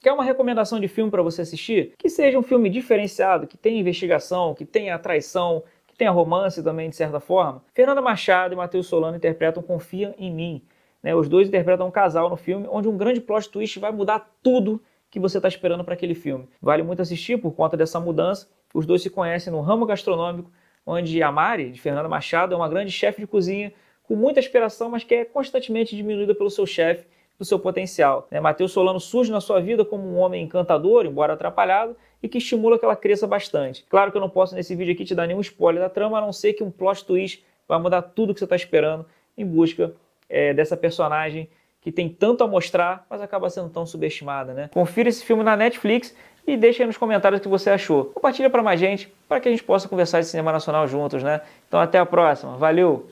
Quer uma recomendação de filme para você assistir? Que seja um filme diferenciado, que tenha investigação, que tenha traição, que tenha romance também, de certa forma. Fernanda Machado e Matheus Solano interpretam Confia em Mim. Né? Os dois interpretam um casal no filme, onde um grande plot twist vai mudar tudo que você está esperando para aquele filme. Vale muito assistir por conta dessa mudança. Os dois se conhecem no ramo gastronômico, onde a Mari, de Fernanda Machado, é uma grande chefe de cozinha, com muita aspiração, mas que é constantemente diminuída pelo seu chefe, do seu potencial. Né? Matheus Solano surge na sua vida como um homem encantador, embora atrapalhado, e que estimula que ela cresça bastante. Claro que eu não posso nesse vídeo aqui te dar nenhum spoiler da trama, a não ser que um plot twist vai mudar tudo que você está esperando em busca é, dessa personagem que tem tanto a mostrar, mas acaba sendo tão subestimada, né? Confira esse filme na Netflix e deixa aí nos comentários o que você achou. Compartilha para mais gente, para que a gente possa conversar de cinema nacional juntos, né? Então até a próxima. Valeu!